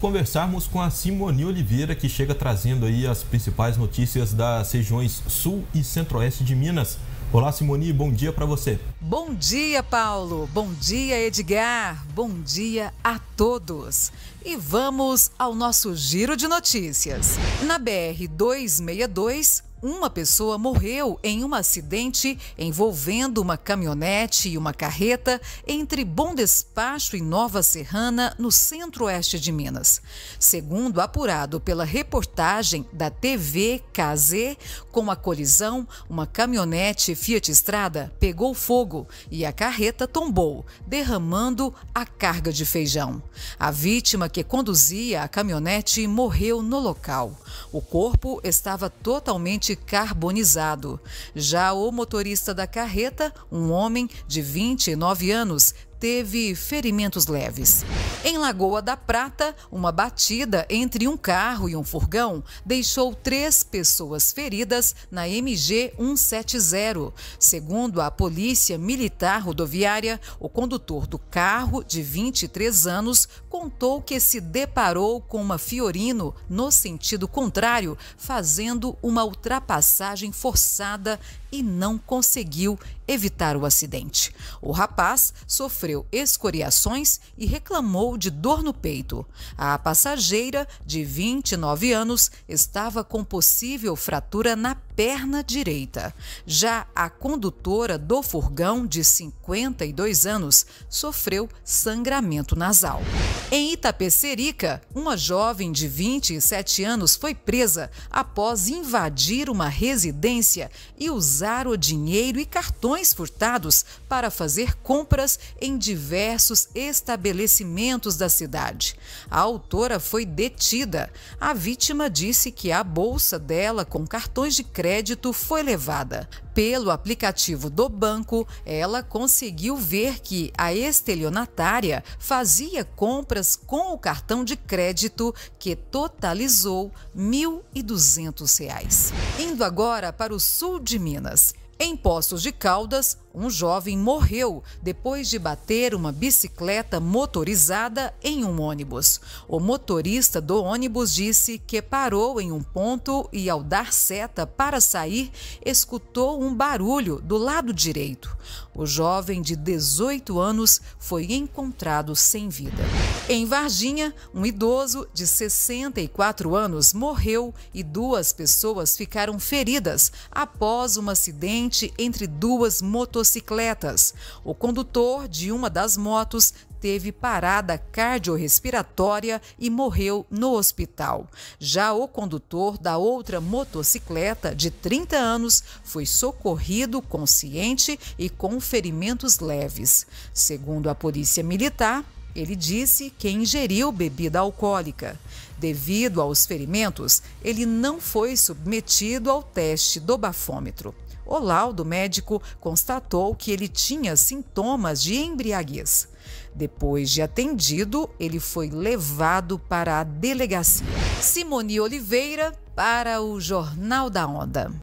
conversarmos com a Simone Oliveira, que chega trazendo aí as principais notícias das regiões sul e centro-oeste de Minas. Olá, Simone, bom dia para você. Bom dia, Paulo. Bom dia, Edgar. Bom dia a todos. E vamos ao nosso giro de notícias. Na BR 262, uma pessoa morreu em um acidente envolvendo uma caminhonete e uma carreta entre Bom Despacho e Nova Serrana, no centro-oeste de Minas. Segundo apurado pela reportagem da TV KZ, com a colisão, uma caminhonete Fiat Estrada pegou fogo e a carreta tombou, derramando a carga de feijão. A vítima que conduzia a caminhonete morreu no local. O corpo estava totalmente carbonizado. Já o motorista da carreta, um homem de 29 anos, teve ferimentos leves. Em Lagoa da Prata, uma batida entre um carro e um furgão deixou três pessoas feridas na MG 170. Segundo a Polícia Militar Rodoviária, o condutor do carro, de 23 anos, contou que se deparou com uma Fiorino no sentido contrário, fazendo uma ultrapassagem forçada e não conseguiu evitar o acidente. O rapaz sofreu escoriações e reclamou de dor no peito. A passageira, de 29 anos, estava com possível fratura na perna direita. Já a condutora do furgão, de 52 anos, sofreu sangramento nasal. Em Itapecerica, uma jovem de 27 anos foi presa após invadir uma residência e usar o dinheiro e cartões cartões furtados para fazer compras em diversos estabelecimentos da cidade. A autora foi detida. A vítima disse que a bolsa dela com cartões de crédito foi levada. Pelo aplicativo do banco, ela conseguiu ver que a estelionatária fazia compras com o cartão de crédito que totalizou R$ 1.200. Indo agora para o sul de Minas. Em Poços de Caldas, um jovem morreu depois de bater uma bicicleta motorizada em um ônibus. O motorista do ônibus disse que parou em um ponto e, ao dar seta para sair, escutou um barulho do lado direito. O jovem de 18 anos foi encontrado sem vida. Em Varginha, um idoso de 64 anos morreu e duas pessoas ficaram feridas após um acidente entre duas motoristas motocicletas. O condutor de uma das motos teve parada cardiorrespiratória e morreu no hospital. Já o condutor da outra motocicleta, de 30 anos, foi socorrido consciente e com ferimentos leves. Segundo a Polícia Militar, ele disse que ingeriu bebida alcoólica. Devido aos ferimentos, ele não foi submetido ao teste do bafômetro. O laudo médico constatou que ele tinha sintomas de embriaguez. Depois de atendido, ele foi levado para a delegacia. Simone Oliveira para o Jornal da Onda.